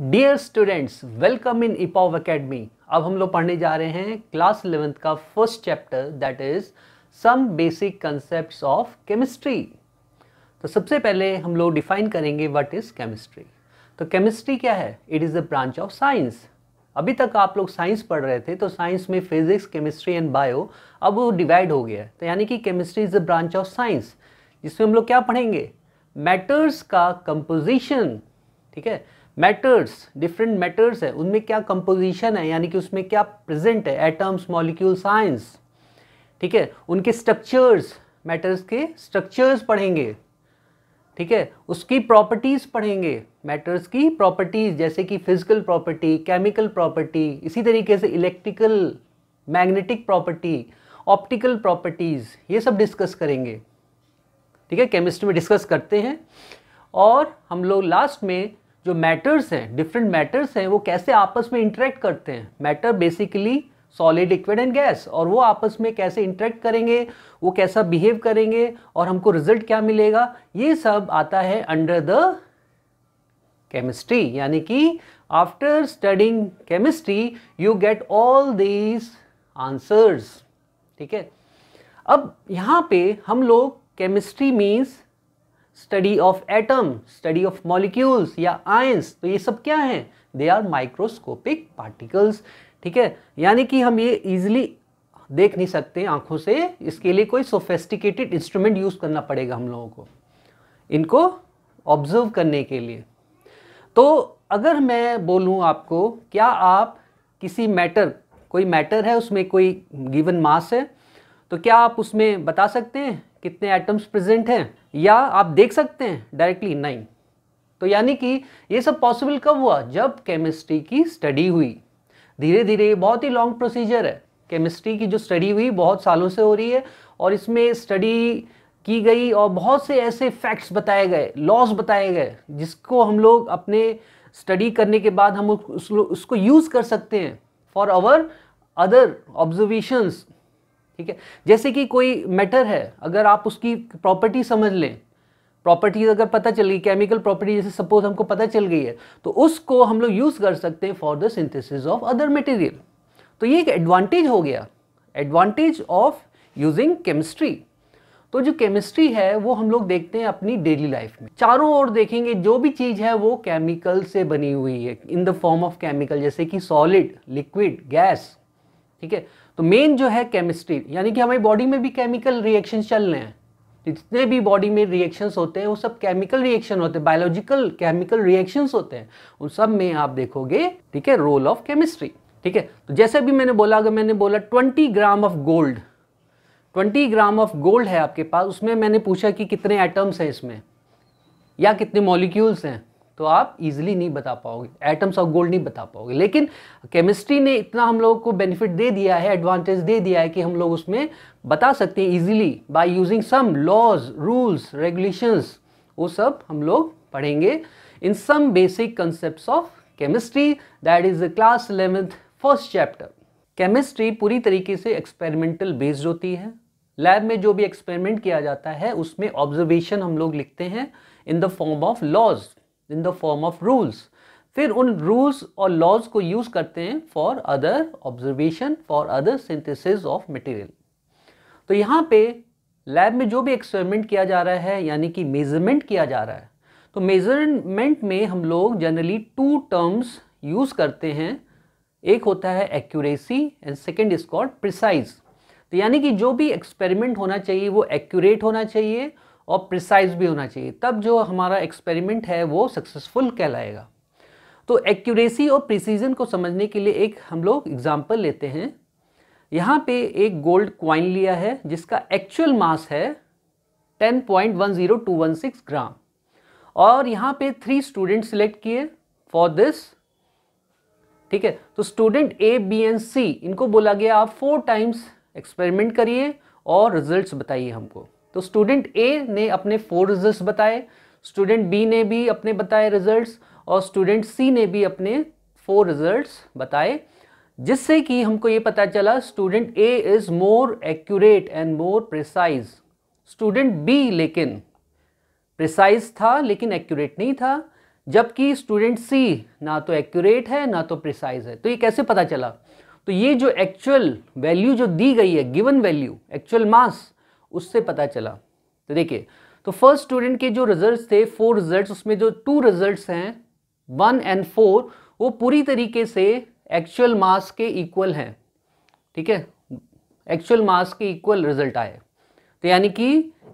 Dear students welcome in इपॉव academy अब हम लोग पढ़ने जा रहे हैं क्लास इलेवेंथ का first chapter that is some basic concept of chemistry तो सबसे पहले हम लोग डिफाइन करेंगे वट इज केमिस्ट्री तो केमिस्ट्री क्या है it is a branch of science अभी तक आप लोग साइंस पढ़ रहे थे तो साइंस में फिजिक्स केमिस्ट्री एंड बायो अब वो डिवाइड हो गया है तो यानी कि chemistry is a branch of science जिसमें हम लोग क्या पढ़ेंगे मैटर्स का कंपोजिशन ठीक है मैटर्स डिफरेंट मैटर्स है उनमें क्या कंपोजिशन है यानी कि उसमें क्या प्रेजेंट है एटम्स मॉलिक्यूल साइंस ठीक है उनके स्ट्रक्चर्स मैटर्स के स्ट्रक्चर्स पढ़ेंगे ठीक है उसकी प्रॉपर्टीज़ पढ़ेंगे मैटर्स की प्रॉपर्टीज़ जैसे कि फिजिकल प्रॉपर्टी केमिकल प्रॉपर्टी इसी तरीके से electrical magnetic property optical properties ये सब डिस्कस करेंगे ठीक है केमिस्ट्री में डिस्कस करते हैं और हम लोग लास्ट में जो मैटर्स हैं डिफरेंट मैटर्स हैं वो कैसे आपस में इंटरेक्ट करते हैं matter basically solid liquid and gas और वो आपस में कैसे इंटरेक्ट करेंगे वो कैसा बिहेव करेंगे और हमको रिजल्ट क्या मिलेगा ये सब आता है अंडर द केमिस्ट्री यानी कि after studying chemistry you get all these answers ठीक है अब यहाँ पे हम लोग chemistry means study of atom study of molecules या आयंस तो ये सब क्या हैं दे आर माइक्रोस्कोपिक पार्टिकल्स ठीक है यानी कि हम ये ईजिली देख नहीं सकते आंखों से इसके लिए कोई सोफेस्टिकेटेड इंस्ट्रूमेंट यूज़ करना पड़ेगा हम लोगों को इनको ऑब्जर्व करने के लिए तो अगर मैं बोलूँ आपको क्या आप किसी मैटर कोई मैटर है उसमें कोई गिवन मास है तो क्या आप उसमें बता सकते हैं कितने एटम्स प्रेजेंट हैं या आप देख सकते हैं डायरेक्टली नाइन तो यानी कि ये सब पॉसिबल कब हुआ जब केमिस्ट्री की स्टडी हुई धीरे धीरे ये बहुत ही लॉन्ग प्रोसीजर है केमिस्ट्री की जो स्टडी हुई बहुत सालों से हो रही है और इसमें स्टडी की गई और बहुत से ऐसे फैक्ट्स बताए गए लॉस बताए गए जिसको हम लोग अपने स्टडी करने के बाद हम उस, उसको यूज़ कर सकते हैं फॉर आवर अदर ऑब्जर्वेशंस ठीक है जैसे कि कोई मैटर है अगर आप उसकी प्रॉपर्टी समझ लें प्रॉपर्टीज अगर पता चल गई केमिकल प्रॉपर्टी जैसे सपोज हमको पता चल गई है तो उसको हम लोग यूज़ कर सकते हैं for the synthesis of other material तो ये एक एडवांटेज हो गया एडवांटेज ऑफ यूजिंग केमिस्ट्री तो जो केमिस्ट्री है वो हम लोग देखते हैं अपनी डेली लाइफ में चारों ओर देखेंगे जो भी चीज़ है वो केमिकल से बनी हुई है in the form of chemical जैसे कि सॉलिड लिक्विड गैस ठीक है तो मेन जो है केमिस्ट्री यानी कि हमारी बॉडी में भी केमिकल रिएक्शन चल रहे हैं जितने भी बॉडी में रिएक्शंस होते हैं वो सब केमिकल रिएक्शन होते हैं बायोलॉजिकल केमिकल रिएक्शंस होते हैं उन सब में आप देखोगे ठीक है रोल ऑफ केमिस्ट्री ठीक है तो जैसे भी मैंने बोला अगर मैंने बोला twenty gram of gold twenty gram of gold है आपके पास उसमें मैंने पूछा कि कितने एटम्स हैं इसमें या कितने मॉलिक्यूल्स हैं तो आप इजीली नहीं बता पाओगे एटम्स ऑफ गोल्ड नहीं बता पाओगे लेकिन केमिस्ट्री ने इतना हम लोगों को बेनिफिट दे दिया है एडवांटेज दे दिया है कि हम लोग उसमें बता सकते हैं easily by using some laws rules regulations वो सब हम लोग पढ़ेंगे in some basic concept of chemistry that is the class eleventh first chapter chemistry पूरी तरीके से एक्सपेरिमेंटल बेस्ड होती है लैब में जो भी एक्सपेरिमेंट किया जाता है उसमें ऑब्जर्वेशन हम लोग लिखते हैं in the form of laws in the form of rules फिर उन रूल्स और लॉज को यूज़ करते हैं for other observation for other synthesis of material तो यहाँ पे लैब में जो भी एक्सपेरिमेंट किया जा रहा है यानी कि मेजरमेंट किया जा रहा है तो मेजरमेंट में हम लोग जनरली टू टर्म्स यूज़ करते हैं एक होता है accuracy and second is called precise तो यानी कि जो भी एक्सपेरिमेंट होना चाहिए वो एक्यूरेट होना चाहिए और प्रिसाइज भी होना चाहिए तब जो हमारा एक्सपेरिमेंट है वो सक्सेसफुल कहलाएगा तो एक्यूरेसी और प्रिसीजन को समझने के लिए एक हम लोग एग्जाम्पल लेते हैं यहाँ पे एक गोल्ड क्वाइन लिया है जिसका एक्चुअल मास है 10.10216 ग्राम और यहाँ पे थ्री स्टूडेंट सिलेक्ट किए फॉर दिस ठीक है तो student A B and C इनको बोला गया आप फोर टाइम्स एक्सपेरिमेंट करिए और रिजल्ट्स बताइए हमको तो स्टूडेंट ए ने अपने फोर रिजल्ट बताए स्टूडेंट बी ने भी अपने बताए रिजल्ट और स्टूडेंट सी ने भी अपने फोर रिजल्ट बताए जिससे कि हमको ये पता चला student A is more accurate and more precise student B लेकिन प्रिसाइज था लेकिन एक्यूरेट नहीं था जबकि स्टूडेंट सी ना तो एक्यूरेट है ना तो प्रिसाइज है तो ये कैसे पता चला तो ये जो एक्चुअल वैल्यू जो दी गई है गिवन वैल्यू एक्चुअल मास उससे पता चला तो देखिए तो फर्स्ट स्टूडेंट के जो रिजल्ट्स थे फोर रिजल्ट्स उसमें जो टू रिजल्ट्स हैं वन एंड फोर वो पूरी तरीके से एक्चुअल मास के इक्वल हैं ठीक है एक्चुअल मास के इक्वल रिजल्ट आए तो यानी कि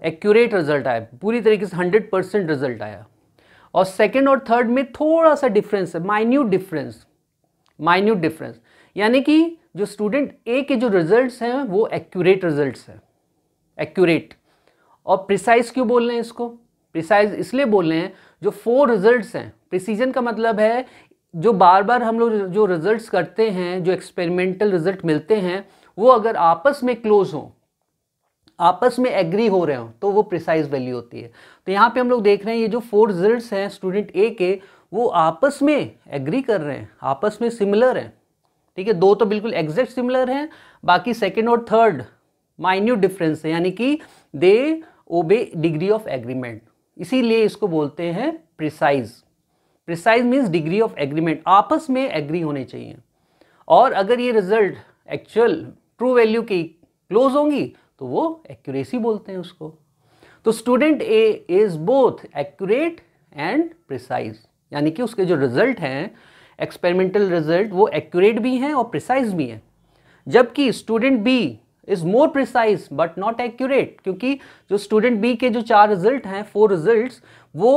एक्यूरेट रिजल्ट आया पूरी तरीके से हंड्रेड परसेंट रिजल्ट आया और सेकेंड और थर्ड में थोड़ा सा डिफरेंस है माइन्यूट डिफरेंस माइन्यूट डिफरेंस यानी कि जो स्टूडेंट ए के जो रिजल्ट्स हैं वो एक्यूरेट रिजल्ट्स हैं एक्यूरेट और प्रिसाइज क्यों बोल रहे हैं इसको प्रिसाइज इसलिए बोल रहे हैं जो फोर रिजल्ट्स हैं प्रिसीजन का मतलब है जो बार बार हम लोग जो रिजल्ट्स करते हैं जो एक्सपेरिमेंटल रिजल्ट मिलते हैं वो अगर आपस में क्लोज हो आपस में एग्री हो रहे हो तो वो प्रिसाइज वैल्यू होती है तो यहाँ पे हम लोग देख रहे हैं ये जो फोर रिजल्ट्स हैं स्टूडेंट ए के वो आपस में एग्री कर रहे हैं आपस में सिमिलर हैं ठीक है दो तो बिल्कुल एग्जैक्ट सिमिलर हैं बाकी सेकेंड और थर्ड माइन्यूट डिफरेंस है यानी कि दे ओबे डिग्री ऑफ एग्रीमेंट इसीलिए इसको बोलते हैं precise precise means degree of agreement आपस में एग्री होने चाहिए और अगर ये रिजल्ट एक्चुअल ट्रू वैल्यू की क्लोज होंगी तो वो एक्यूरेसी बोलते हैं उसको तो student A is both accurate and precise यानी कि उसके जो रिजल्ट हैं एक्सपेरिमेंटल रिजल्ट वो एक्यूरेट भी हैं और प्रिसाइज भी हैं जबकि student B is more precise but not accurate क्योंकि जो स्टूडेंट बी के जो चार रिजल्ट हैं फोर रिजल्ट वो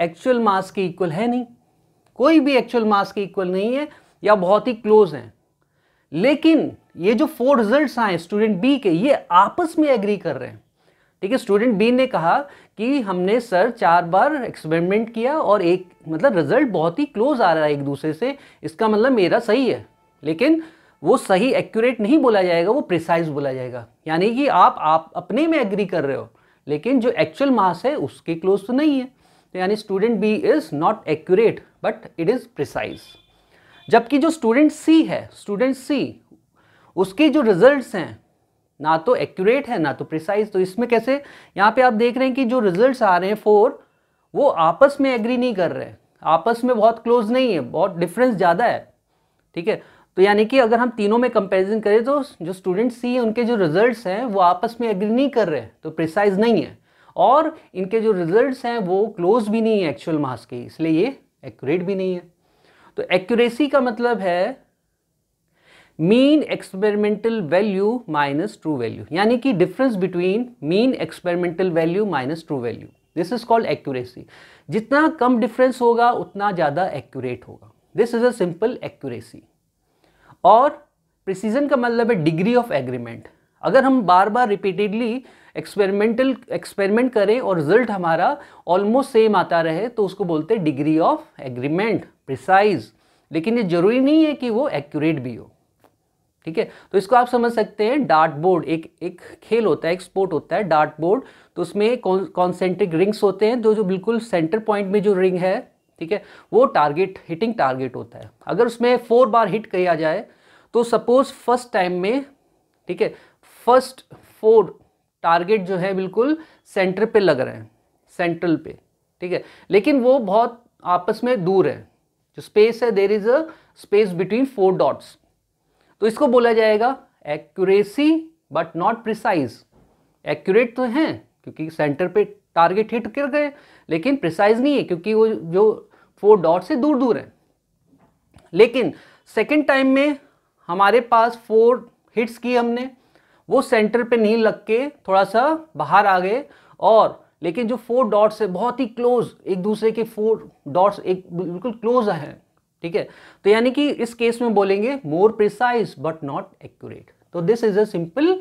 एक्चुअल मार्क्स के इक्वल है नहीं कोई भी एक्चुअल मार्क्स के इक्वल नहीं है या बहुत ही क्लोज हैं लेकिन ये जो फोर रिजल्ट्स आए स्टूडेंट बी के ये आपस में एग्री कर रहे हैं ठीक है स्टूडेंट बी ने कहा कि हमने सर चार बार एक्सपेरिमेंट किया और एक मतलब रिजल्ट बहुत ही क्लोज आ रहा है एक दूसरे से इसका मतलब मेरा सही है लेकिन वो सही एक्यूरेट नहीं बोला जाएगा वो प्रिसाइज बोला जाएगा यानी कि आप आप अपने में एग्री कर रहे हो लेकिन जो एक्चुअल मास है उसके क्लोज तो नहीं है तो यानी student B is not accurate but it is precise जबकि जो स्टूडेंट सी है स्टूडेंट सी उसके जो रिजल्ट्स हैं ना तो एक्यूरेट है ना तो प्रिसाइज तो इसमें कैसे यहाँ पे आप देख रहे हैं कि जो रिजल्ट्स आ रहे हैं फोर वो आपस में एग्री नहीं कर रहे आपस में बहुत क्लोज नहीं है बहुत डिफरेंस ज़्यादा है ठीक है तो यानी कि अगर हम तीनों में कंपेरिजन करें तो जो स्टूडेंट सी उनके जो रिजल्ट हैं वो आपस में एग्री नहीं कर रहे तो प्रिसाइज नहीं है और इनके जो रिजल्ट्स हैं वो क्लोज भी नहीं है एक्चुअल मार्क्स के इसलिए ये एक्यूरेट भी नहीं है तो एक्यूरेसी का मतलब है mean experimental value minus true value यानी कि difference between mean experimental value minus true value this is called accuracy जितना कम डिफरेंस होगा उतना ज़्यादा एक्यूरेट होगा this is a simple accuracy और प्रिसीजन का मतलब है डिग्री ऑफ एग्रीमेंट अगर हम बार बार रिपीटेडली एक्सपेरिमेंटल एक्सपेरिमेंट करें और रिजल्ट हमारा ऑलमोस्ट सेम आता रहे तो उसको बोलते हैं डिग्री ऑफ एग्रीमेंट प्रिसाइज लेकिन ये जरूरी नहीं है कि वो एक्यूरेट भी हो ठीक है तो इसको आप समझ सकते हैं डार्ट बोर्ड एक एक खेल होता है एक स्पोर्ट होता है डार्ट बोर्ड तो उसमें कॉन्सेंट्रिक रिंग्स होते हैं जो तो जो बिल्कुल सेंटर पॉइंट में जो रिंग है ठीक है वो टारगेट हिटिंग टारगेट होता है अगर उसमें फोर बार हिट किया जाए तो सपोज फर्स्ट टाइम में ठीक है फर्स्ट फोर टारगेट जो है बिल्कुल सेंटर पे लग रहे हैं सेंट्रल पे ठीक है लेकिन वो बहुत आपस में दूर है जो स्पेस है there is a space between four dots तो इसको बोला जाएगा accuracy but not precise accurate तो हैं क्योंकि सेंटर पे टारगेट हिट कर गए लेकिन प्रिसाइज नहीं है क्योंकि वो जो फोर डॉट से दूर दूर है लेकिन सेकेंड टाइम में हमारे पास फोर हिट्स की हमने वो सेंटर पे नहीं लग के थोड़ा सा बाहर आ गए और लेकिन जो फोर डॉट्स है बहुत ही क्लोज एक दूसरे के फोर डॉट्स एक बिल्कुल क्लोज है ठीक है तो यानी कि इस केस में बोलेंगे more precise but not accurate तो दिस इज अ सिंपल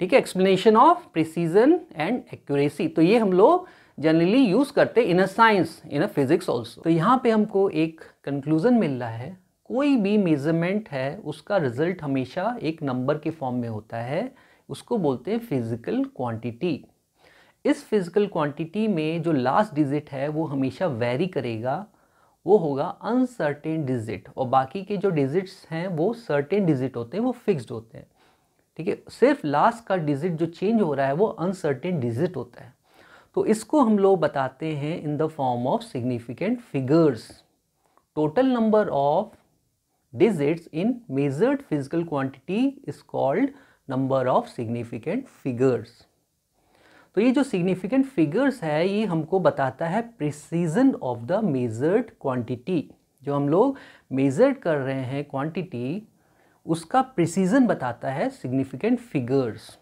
ठीक है explanation of precision and accuracy तो ये हम लोग जनरली यूज़ करते in a science in a physics also तो यहाँ पे हमको एक कंक्लूजन मिल रहा है कोई भी मेजरमेंट है उसका रिजल्ट हमेशा एक नंबर के फॉर्म में होता है उसको बोलते हैं फिजिकल क्वांटिटी इस फिजिकल क्वांटिटी में जो लास्ट डिजिट है वो हमेशा वेरी करेगा वो होगा अनसर्टेन डिजिट और बाकी के जो डिजिट्स हैं वो सर्टेन डिजिट होते हैं वो फिक्स्ड होते हैं ठीक है सिर्फ लास्ट का डिजिट जो चेंज हो रहा है वो अनसर्टेन डिजिट होता है तो इसको हम लोग बताते हैं in the form of significant figures total number of digits in measured physical quantity is called number of significant figures तो ये जो सिग्निफिकेंट फिगर्स है ये हमको बताता है precision of the measured quantity जो हम लोग मेजर्ड कर रहे हैं क्वांटिटी उसका प्रिसीजन बताता है सिग्निफिकेंट फिगर्स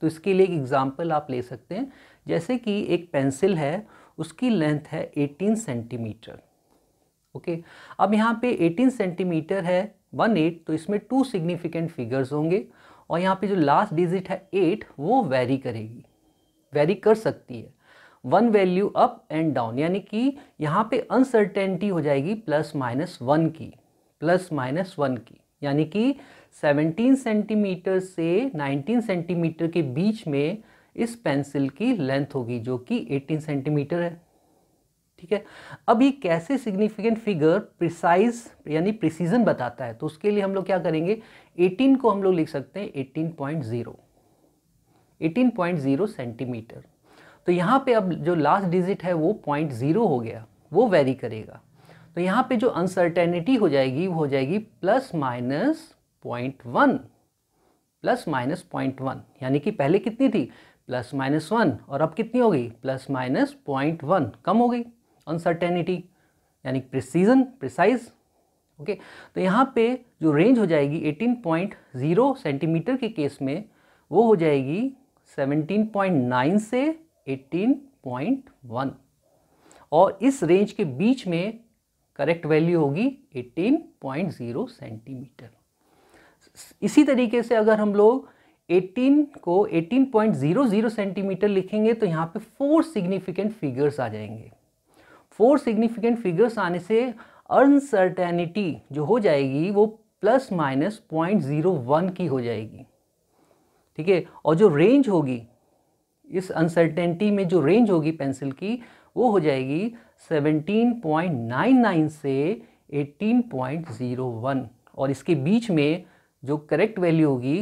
तो इसके लिए एक एग्जांपल आप ले सकते हैं जैसे कि एक पेंसिल है उसकी लेंथ है 18 सेंटीमीटर ओके अब यहाँ पे 18 सेंटीमीटर है वन एट तो इसमें टू सिग्निफिकेंट फिगर्स होंगे और यहाँ पे जो लास्ट डिजिट है एट वो वेरी करेगी वेरी कर सकती है one value up and down यानी कि यहाँ पे अनसर्टेनिटी हो जाएगी प्लस माइनस वन की प्लस माइनस वन की यानी कि 17 सेंटीमीटर से 19 सेंटीमीटर के बीच में इस पेंसिल की लेंथ होगी जो कि 18 सेंटीमीटर है ठीक है अब ये कैसे सिग्निफिकेंट फिगर प्रिसाइज यानी प्रिसीजन बताता है तो उसके लिए हम लोग क्या करेंगे 18 को हम लोग लिख सकते हैं 18.0 18.0 सेंटीमीटर तो यहाँ पे अब जो लास्ट डिजिट है वो पॉइंट जीरो हो गया वो वेरी करेगा तो यहाँ पे जो अनसर्टेनिटी हो जाएगी वो हो जाएगी plus minus point one plus minus point one यानी कि पहले कितनी थी प्लस माइनस वन और अब कितनी हो गई प्लस माइनस पॉइंट वन कम हो गई अनसर्टेनिटी यानी प्रिसीजन प्रिसाइज ओके तो यहाँ पे जो रेंज हो जाएगी 18.0 सेंटीमीटर के केस में वो हो जाएगी 17.9 से 18.1 और इस रेंज के बीच में करेक्ट वैल्यू होगी 18.0 सेंटीमीटर इसी तरीके से अगर हम लोग 18 को 18.00 सेंटीमीटर लिखेंगे तो यहाँ पे फोर सिग्निफिकेंट फिगर्स आ जाएंगे फोर सिग्निफिकेंट फिगर्स आने से अनसर्टेनिटी जो हो जाएगी वो plus minus point zero one की हो जाएगी ठीक है और जो रेंज होगी इस अनसर्टेनिटी में जो रेंज होगी पेंसिल की वो हो जाएगी 17.99 से 18.01 और इसके बीच में जो करेक्ट वैल्यू होगी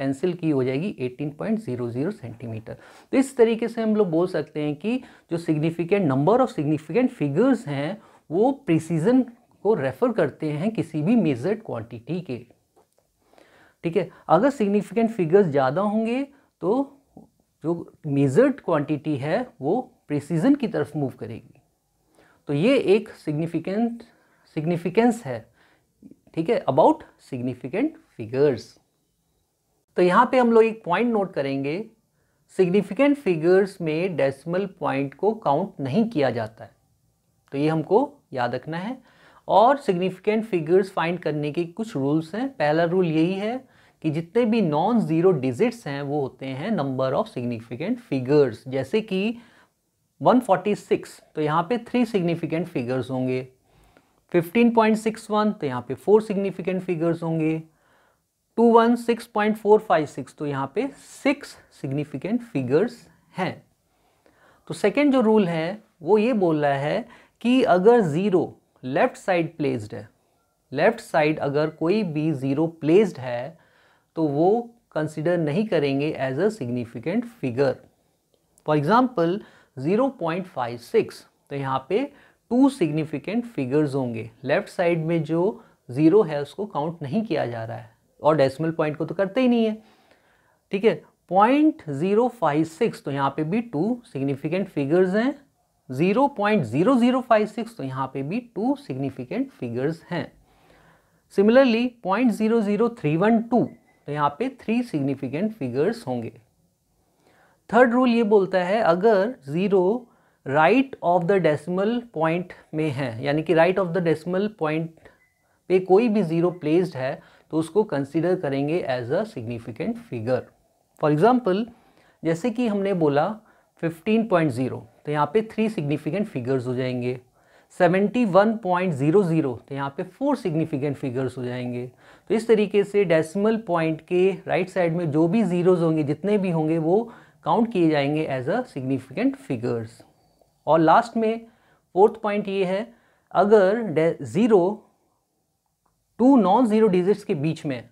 पेंसिल की हो जाएगी 18.00 सेंटीमीटर तो इस तरीके से हम लोग बोल सकते हैं कि जो significant number of significant figures हैं वो प्रिसीजन को रेफर करते हैं किसी भी मेजर्ड क्वांटिटी के ठीक है अगर सिग्निफिकेंट फिगर्स ज़्यादा होंगे तो जो मेजर्ड क्वांटिटी है वो प्रिसीजन की तरफ मूव करेगी तो ये एक सिग्निफिकेंट सिग्निफिकेंस है ठीक है अबाउट सिग्निफिकेंट फिगर्स तो यहाँ पे हम लोग एक पॉइंट नोट करेंगे सिग्निफिकेंट फिगर्स में डेसिमल पॉइंट को काउंट नहीं किया जाता है तो ये हमको याद रखना है और सिग्निफिकेंट फिगर्स फाइंड करने के कुछ रूल्स हैं पहला रूल यही है कि जितने भी नॉन ज़ीरो डिजिट्स हैं वो होते हैं नंबर ऑफ सिग्निफिकेंट फिगर्स जैसे कि 146 तो यहाँ पे थ्री सिग्निफिकेंट फिगर्स होंगे 15.61 तो यहाँ पे फोर सिग्निफिकेंट फिगर्स होंगे two one six point four five six तो यहाँ पे सिक्स सिग्निफिकेंट फिगर्स हैं तो सेकेंड जो रूल है वो ये बोल रहा है कि अगर ज़ीरो लेफ्ट साइड प्लेस्ड है लेफ्ट साइड अगर कोई भी ज़ीरो प्लेस्ड है तो वो कंसिडर नहीं करेंगे as a significant figure for example zero point five six तो यहाँ पे टू सिग्निफिकेंट फिगर्स होंगे लेफ्ट साइड में जो ज़ीरो है उसको काउंट नहीं किया जा रहा है और डेसिमल पॉइंट को तो करते ही नहीं है ठीक है पॉइंट ज़ीरो फाइव सिक्स तो यहाँ पे भी टू सिग्निफिकेंट फिगर्स हैं zero point zero zero five six तो यहाँ पे भी टू सिग्निफिकेंट फिगर्स हैं similarly point zero zero three one two तो यहाँ पे थ्री सिग्निफिकेंट फिगर्स होंगे थर्ड रूल ये बोलता है अगर zero right of the decimal point में है यानी कि right of the decimal point पे कोई भी ज़ीरो प्लेस्ड है तो उसको कंसिडर करेंगे as a significant figure for example जैसे कि हमने बोला 15.0 तो यहाँ पे थ्री सिग्निफिकेंट फिगर्स हो जाएंगे 71.00 तो यहाँ पे फोर सिग्निफिकेंट फिगर्स हो जाएंगे तो इस तरीके से डेसिमल पॉइंट के राइट right साइड में जो भी ज़ीरोज़ होंगे जितने भी होंगे वो काउंट किए जाएंगे एज अ सिग्निफिकेंट फिगर्स और लास्ट में फोर्थ पॉइंट ये है अगर zero two non zero digits के बीच में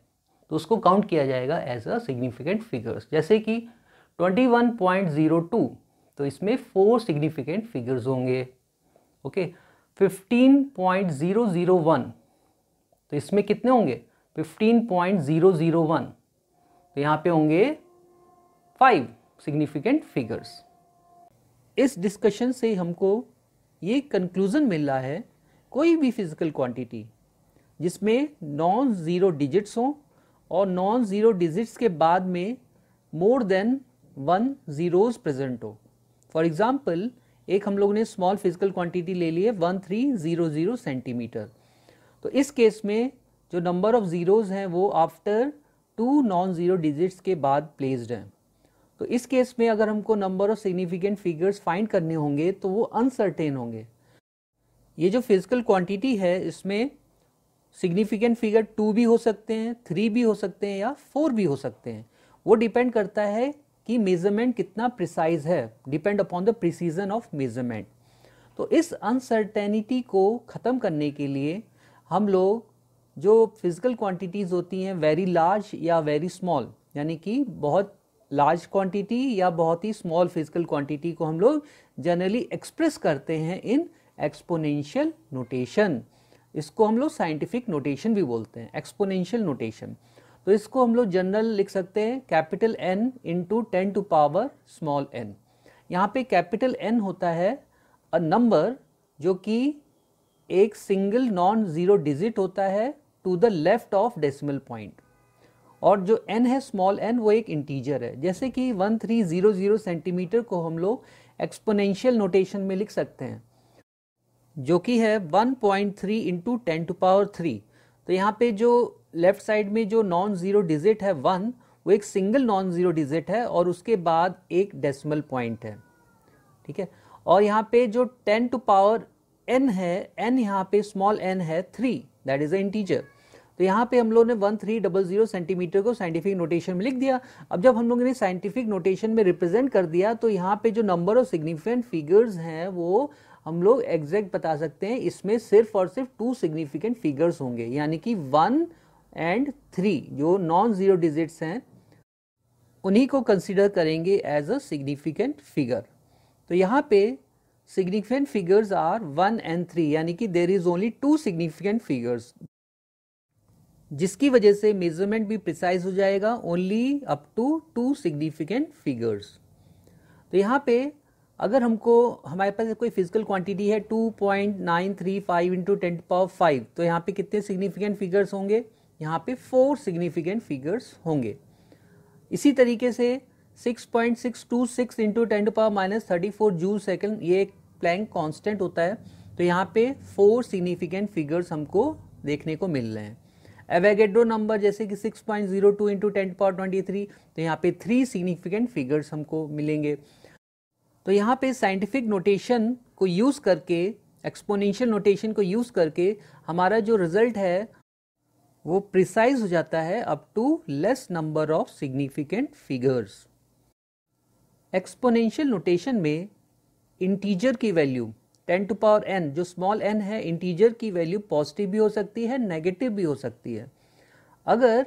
तो उसको काउंट किया जाएगा एज अ सिग्निफिकेंट फिगर्स जैसे कि 21.02 तो इसमें फोर सिग्निफिकेंट फिगर्स होंगे ओके okay? 15.001 तो इसमें कितने होंगे 15.001 तो यहाँ पे होंगे फाइव सिग्निफिकेंट फिगर्स इस डिस्कशन से हमको ये कंक्लूज़न मिल रहा है कोई भी फिज़िकल क्वांटिटी जिसमें नॉन ज़ीरो डिजिट्स हों और नॉन ज़ीरो डिजिट्स के बाद में more than one zeros present हो फॉर एग्ज़ाम्पल एक हम लोग ने स्मॉल फिजिकल क्वांटिटी ले ली है one three zero zero centimetre तो इस केस में जो नंबर ऑफ़ ज़ीरोज़ हैं वो after two non zero digits के बाद प्लेसड हैं तो इस केस में अगर हमको number of significant figures find करने होंगे तो वो अनसर्टेन होंगे ये जो फिजिकल क्वांटिटी है इसमें सिग्निफिकेंट फिगर टू भी हो सकते हैं थ्री भी हो सकते हैं या फोर भी हो सकते हैं वो डिपेंड करता है कि मेजरमेंट कितना प्रिसाइज है depend upon the precision of measurement तो इस अनसर्टेनिटी को ख़त्म करने के लिए हम लोग जो फिजिकल क्वांटिटीज़ होती हैं वेरी लार्ज या वेरी स्मॉल यानी कि बहुत लार्ज क्वांटिटी या बहुत ही स्मॉल फिजिकल क्वांटिटी को हम लोग जनरली एक्सप्रेस करते हैं इन एक्सपोनेंशियल नोटेशन इसको हम लोग साइंटिफिक नोटेशन भी बोलते हैं एक्सपोनेंशियल नोटेशन तो इसको हम लोग जनरल लिख सकते हैं capital N into ten to power small n यहाँ पे कैपिटल एन होता है अ नंबर जो कि एक सिंगल नॉन ज़ीरो डिजिट होता है to the left of decimal point और जो एन है स्मॉल एन वो एक इंटीजर है जैसे कि one three zero zero centimetre को हम लोग एक्सपोनेंशियल नोटेशन में लिख सकते हैं जो कि है 1.3 point three into ten to power three तो यहाँ पे जो लेफ्ट साइड में जो नॉन ज़ीरो डिजिट है वन वो एक सिंगल नॉन ज़ीरो डिजिट है और उसके बाद एक डेसिमल पॉइंट है ठीक है और यहाँ पे जो टेन टू पावर एन है एन यहाँ पे स्मॉल एन है three that is a integer तो यहाँ पे हम लोगों ने one three double zero centimetre को साइंटिफिक नोटेशन में लिख दिया अब जब हम लोगों ने साइंटिफिक नोटेशन में रिप्रेजेंट कर दिया तो यहाँ पे जो नंबर ऑफ सिग्निफिकेंट फिगर्स हैं वो हम लोग एग्जैक्ट बता सकते हैं इसमें सिर्फ और सिर्फ टू सिग्निफिकेंट फिगर्स होंगे यानी कि वन एंड थ्री जो नॉन ज़ीरो डिजिट्स हैं उन्हीं को कंसिडर करेंगे एज अ सिग्निफिकेंट फिगर तो यहाँ पे significant figures are one and three यानी कि there is only two significant figures जिसकी वजह से मेजरमेंट भी प्रिसाइज हो जाएगा only up to two significant figures तो यहाँ पे अगर हमको हमारे पास कोई फिजिकल क्वांटिटी है 2.935 point nine three five into ten power five तो यहाँ पे कितने सिग्निफिकेंट फिगर्स होंगे यहाँ पे फोर सिग्निफिकेंट फिगर्स होंगे इसी तरीके से 6.626 point six two six into ten power minus thirty four joule second ये एक प्लैंक कॉन्स्टेंट होता है तो यहाँ पे फोर सिग्निफिकेंट फिगर्स हमको देखने को मिल रहे हैं एवेगेडो नंबर जैसे कि 6.02 point zero two into ten power twenty three तो यहाँ पे थ्री सिग्निफिकेंट फिगर्स हमको मिलेंगे तो यहाँ पे साइंटिफिक नोटेशन को यूज़ करके एक्सपोनेंशियल नोटेशन को यूज़ करके हमारा जो रिज़ल्ट है वो प्रिसाइज हो जाता है up to less number of significant figures exponential notation में इंटीजर की value ten to power n जो स्मॉल एन है इंटीजर की वैल्यू पॉजिटिव भी हो सकती है नेगेटिव भी हो सकती है अगर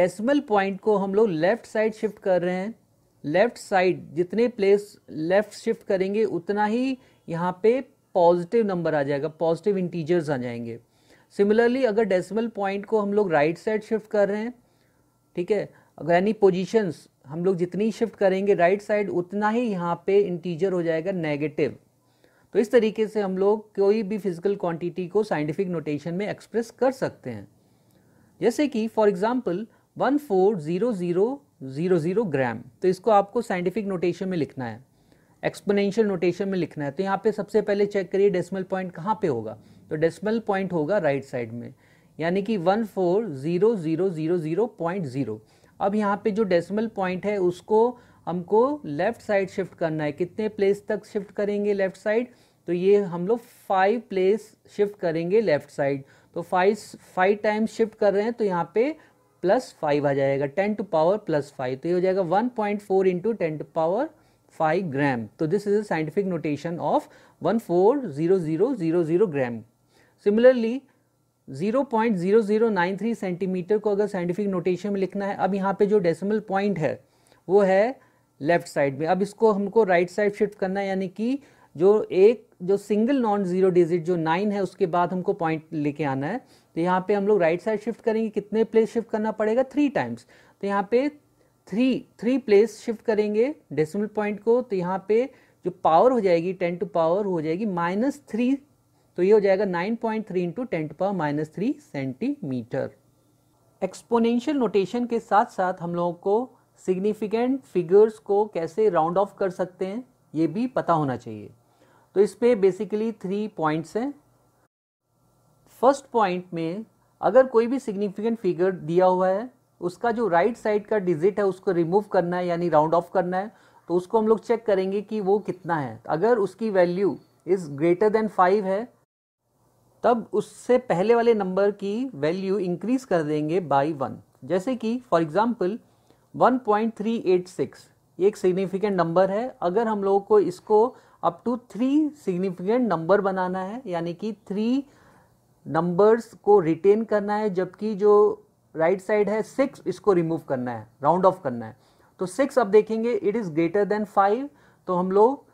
डेसिमल पॉइंट को हम लोग लेफ्ट साइड शिफ्ट कर रहे हैं लेफ्ट साइड जितने प्लेस लेफ्ट शिफ्ट करेंगे उतना ही यहाँ पे पॉजिटिव नंबर आ जाएगा पॉजिटिव इंटीजर्स आ जाएंगे सिमिलरली अगर डेसिमल पॉइंट को हम लोग राइट साइड शिफ्ट कर रहे हैं ठीक है अगर यानी पोजिशंस हम लोग जितनी शिफ्ट करेंगे राइट साइड उतना ही यहाँ पे इंटीजर हो जाएगा नेगेटिव तो इस तरीके से हम लोग कोई भी फिजिकल क्वांटिटी को साइंटिफिक नोटेशन में एक्सप्रेस कर सकते हैं जैसे कि for example one four zero zero zero zero gram तो इसको आपको साइंटिफिक नोटेशन में लिखना है एक्सपोनेंशियल नोटेशन में लिखना है तो यहाँ पे सबसे पहले चेक करिए डेसिमल पॉइंट कहाँ पे होगा तो डेसिमल पॉइंट होगा राइट साइड में यानी कि one four zero zero zero zero point zero अब यहाँ पे जो डेसिमल पॉइंट है उसको हमको लेफ़्ट साइड शिफ्ट करना है कितने प्लेस तक शिफ्ट करेंगे लेफ़्ट साइड तो ये हम लोग फाइव प्लेस शिफ्ट करेंगे लेफ़्ट साइड तो फाइव फाइव टाइम्स शिफ्ट कर रहे हैं तो यहाँ पे प्लस फाइव आ जाएगा ten to power plus five तो ये हो जाएगा one point four into ten to power five gram तो this is a scientific notation of one four zero zero zero zero gram similarly zero zero zero point nine three centimetre को अगर scientific notation में लिखना है अब यहाँ पे जो डेसिमल पॉइंट है वो है लेफ्ट साइड में अब इसको हमको राइट साइड शिफ्ट करना है यानी कि जो एक जो सिंगल नॉन ज़ीरो डिजिट जो नाइन है उसके बाद हमको पॉइंट लेके आना है तो यहाँ पे हम लोग राइट साइड शिफ्ट करेंगे कितने प्लेस शिफ्ट करना पड़ेगा थ्री टाइम्स तो यहाँ पे थ्री थ्री प्लेस शिफ्ट करेंगे डेसिमल पॉइंट को तो यहाँ पे जो पावर हो जाएगी टेन टू पावर हो जाएगी माइनस थ्री तो ये हो जाएगा nine point three into ten to power minus three centimetre exponential notation के साथ साथ हम लोगों को सिग्निफिकेंट फिगर्स को कैसे राउंड ऑफ कर सकते हैं ये भी पता होना चाहिए तो इस पर बेसिकली थ्री पॉइंट्स हैं फर्स्ट पॉइंट में अगर कोई भी सिग्निफिकेंट फिगर दिया हुआ है उसका जो राइट right साइड का डिजिट है उसको रिमूव करना है यानी राउंड ऑफ करना है तो उसको हम लोग चेक करेंगे कि वो कितना है अगर उसकी value is greater than five है तब उससे पहले वाले नंबर की वैल्यू इंक्रीज कर देंगे बाई वन जैसे कि फॉर एग्ज़ाम्पल एट सिक्स एक सिग्निफिकेंट नंबर है अगर हम लोगों को इसको up to three significant number बनाना है यानी कि थ्री नंबर्स को रिटेन करना है जबकि जो राइट right साइड है सिक्स इसको रिमूव करना है राउंड ऑफ करना है तो सिक्स अब देखेंगे it is greater than five तो हम लोग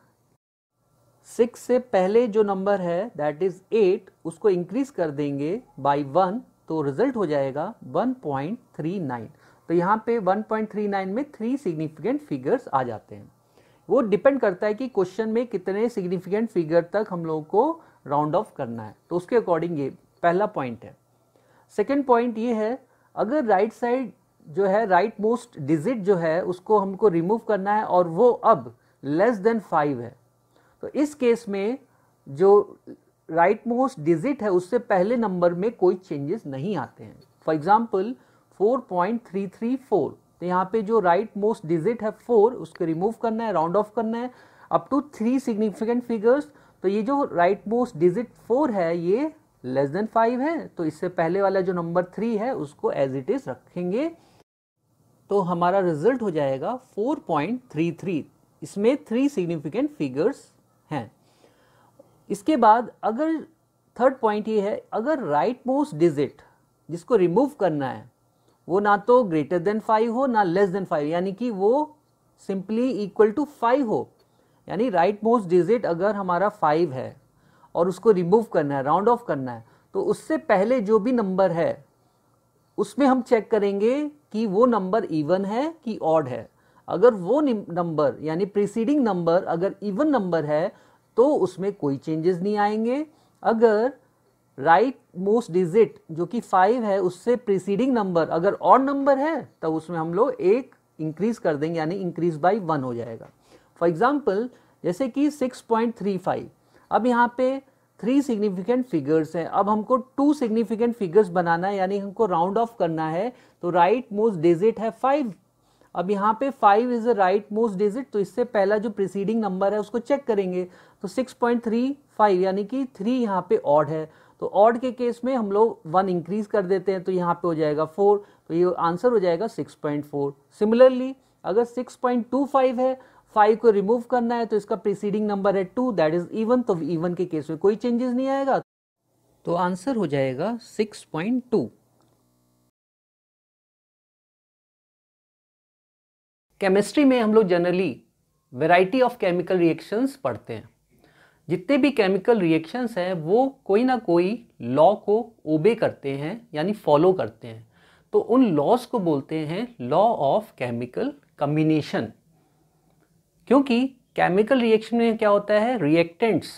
सिक्स से पहले जो नंबर है दैट इज़ एट उसको इंक्रीज कर देंगे बाई वन तो रिजल्ट हो जाएगा वन पॉइंट थ्री नाइन तो यहाँ पे वन पॉइंट थ्री नाइन में थ्री सिग्निफिकेंट फिगर्स आ जाते हैं वो डिपेंड करता है कि क्वेश्चन में कितने सिग्निफिकेंट फिगर तक हम लोग को राउंड ऑफ करना है तो उसके अकॉर्डिंग ये पहला पॉइंट है सेकेंड पॉइंट ये है अगर राइट right साइड जो है राइट मोस्ट डिजिट जो है उसको हमको रिमूव करना है और वो अब लेस देन फाइव है तो इस केस में जो राइट मोस्ट डिजिट है उससे पहले नंबर में कोई चेंजेस नहीं आते हैं फॉर एग्जाम्पल फोर तो यहाँ पे जो राइट मोस्ट डिजिट है फोर उसको रिमूव करना है राउंड ऑफ करना है up to three significant figures तो ये जो राइट मोस्ट डिजिट फोर है ये लेस देन फाइव है तो इससे पहले वाला जो नंबर थ्री है उसको एज इट इज रखेंगे तो हमारा रिजल्ट हो जाएगा 4.33 इसमें थ्री सिग्निफिकेंट फिगर्स हैं इसके बाद अगर थर्ड पॉइंट ये है अगर राइट मोस्ट डिजिट जिसको रिमूव करना है वो ना तो ग्रेटर देन फाइव हो ना लेस देन फाइव यानी कि वो सिंपली इक्वल टू फाइव हो यानी राइट मोस्ट डिजिट अगर हमारा फाइव है और उसको रिमूव करना है राउंड ऑफ करना है तो उससे पहले जो भी नंबर है उसमें हम चेक करेंगे कि वो नंबर इवन है कि ऑड है अगर वो नंबर यानी प्रीसीडिंग नंबर अगर इवन नंबर है तो उसमें कोई चेंजेस नहीं आएंगे अगर राइट मोस्ट डिजिट जो कि फाइव है उससे प्रीसीडिंग नंबर अगर ऑड नंबर है तो उसमें हम लोग एक इंक्रीज कर देंगे यानी इंक्रीज बाई वन हो जाएगा फॉर एग्ज़ाम्पल जैसे कि 6.35 अब यहाँ पे थ्री सिग्निफिकेंट फिगर्स हैं अब हमको टू सिग्निफिकेंट फिगर्स बनाना है यानी हमको राउंड ऑफ करना है तो राइट मोस्ट डिजिट है फाइव अब यहाँ पे five is a right most digit तो इससे पहला जो प्रिसीडिंग नंबर है उसको चेक करेंगे तो 6.35 यानी कि थ्री यहाँ पे ऑड है तो ऑड के केस में हम लोग वन इंक्रीज कर देते हैं तो यहाँ पे हो जाएगा फोर तो ये आंसर हो जाएगा फोर सिमिलरली अगर फाइव है फाइव को रिमूव करना है तो इसका प्रिसीडिंग नंबर है टू दैट इज इवन तो इवन के केस में कोई चेंजेस नहीं आएगा तो आंसर हो जाएगा सिक्स पॉइंट टू केमिस्ट्री में हम लोग generally variety of chemical reactions पढ़ते हैं जितने भी केमिकल रिएक्शंस हैं वो कोई ना कोई लॉ को ओबे करते हैं यानी फॉलो करते हैं तो उन लॉस को बोलते हैं लॉ ऑफ केमिकल कम्बिनेशन क्योंकि केमिकल रिएक्शन में क्या होता है रिएक्टेंट्स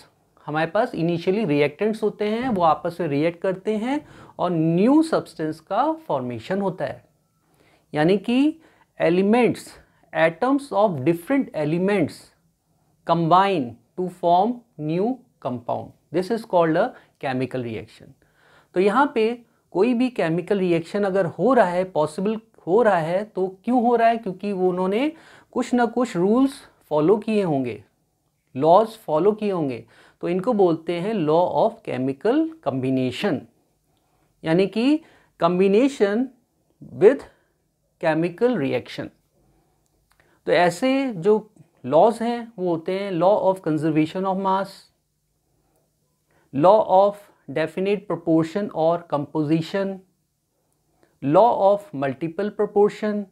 हमारे पास इनिशियली रिएक्टेंट्स होते हैं वो आपस में रिएक्ट करते हैं और न्यू सब्सटेंस का फॉर्मेशन होता है यानी कि elements atoms of different elements combine to form new compound this is called a chemical reaction तो यहाँ पे कोई भी केमिकल रिएक्शन अगर हो रहा है पॉसिबल हो रहा है तो क्यों हो रहा है क्योंकि वो उन्होंने कुछ ना कुछ रूल्स फॉलो किए होंगे लॉज फॉलो किए होंगे तो इनको बोलते हैं लॉ ऑफ केमिकल कम्बिनेशन यानी कि कम्बिनेशन विथ केमिकल रिएक्शन तो ऐसे जो लॉज हैं वो होते हैं law of conservation of mass law of definite proportion और composition law of multiple proportion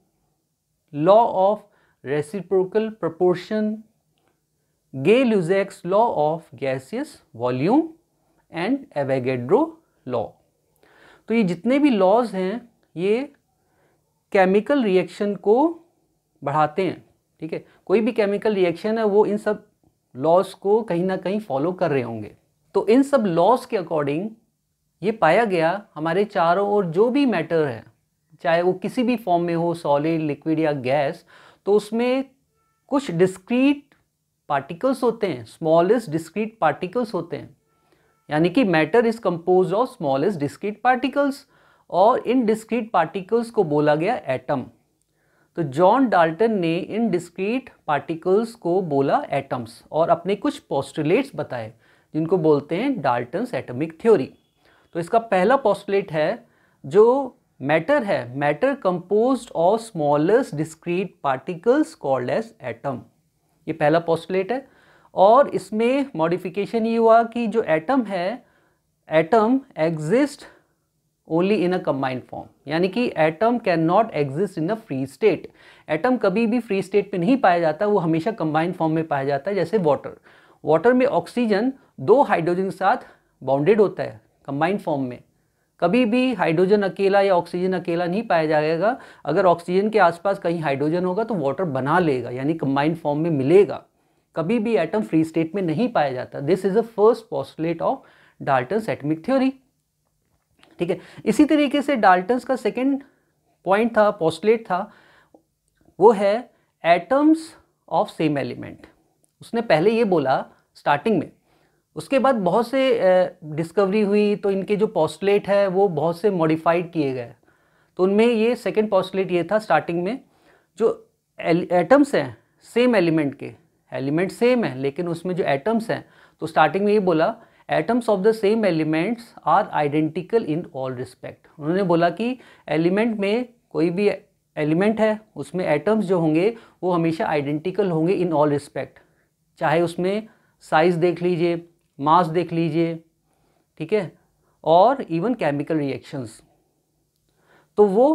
law of reciprocal proportion Gay Lussac's law of gaseous volume and Avogadro law तो ये जितने भी लॉज हैं ये केमिकल रिएक्शन को बढ़ाते हैं ठीक है कोई भी केमिकल रिएक्शन है वो इन सब लॉज को कहीं ना कहीं फॉलो कर रहे होंगे तो इन सब लॉज के अकॉर्डिंग ये पाया गया हमारे चारों ओर जो भी मैटर है चाहे वो किसी भी फॉर्म में हो सॉलिड लिक्विड या गैस तो उसमें कुछ डिस्क्रीट पार्टिकल्स होते हैं स्मॉलेस्ट डिस्क्रीट पार्टिकल्स होते हैं यानी कि matter is compose of smallest discrete particles और इन डिस्क्रीट पार्टिकल्स को बोला गया एटम तो जॉन डाल्टन ने इन डिस्क्रीट पार्टिकल्स को बोला एटम्स और अपने कुछ पॉस्टुलेट्स बताए जिनको बोलते हैं डाल्टन्स एटमिक थ्योरी तो इसका पहला पॉस्टुलेट है जो मैटर है matter compose of smallest discrete particles called as atom ये पहला पॉस्टुलेट है और इसमें मॉडिफिकेशन ये हुआ कि जो एटम है atom exist only in a combined form यानी कि atom can not exist in a free state atom कभी भी फ्री स्टेट में नहीं पाया जाता वो हमेशा कम्बाइंड फॉर्म में पाया जाता है जैसे वाटर वाटर में ऑक्सीजन दो हाइड्रोजन के साथ बाउंडेड होता है कम्बाइंड फॉर्म में कभी भी हाइड्रोजन अकेला या ऑक्सीजन अकेला नहीं पाया जाएगा अगर ऑक्सीजन के आसपास कहीं हाइड्रोजन होगा तो वाटर बना लेगा यानी कंबाइंड फॉर्म में मिलेगा कभी भी एटम फ्री स्टेट में नहीं पाया जाता this is the first postulate of Dalton atomic theory ठीक है इसी तरीके से डाल्टन का सेकेंड पॉइंट था पॉस्टलेट था वो है एटम्स ऑफ सेम एलिमेंट उसने पहले ये बोला स्टार्टिंग में उसके बाद बहुत से डिस्कवरी हुई तो इनके जो पॉस्टलेट है वो बहुत से मॉडिफाइड किए गए तो उनमें ये सेकेंड पॉस्टलेट ये था स्टार्टिंग में जो एटम्स हैं सेम एलिमेंट के एलिमेंट सेम है लेकिन उसमें जो एटम्स हैं तो स्टार्टिंग में ये बोला atoms of the same elements are identical in all respect उन्होंने बोला कि एलिमेंट में कोई भी एलिमेंट है उसमें एटम्स जो होंगे वो हमेशा आइडेंटिकल होंगे इन ऑल रिस्पेक्ट चाहे उसमें साइज़ देख लीजिए मास देख लीजिए ठीक है और इवन केमिकल रिएक्शंस तो वो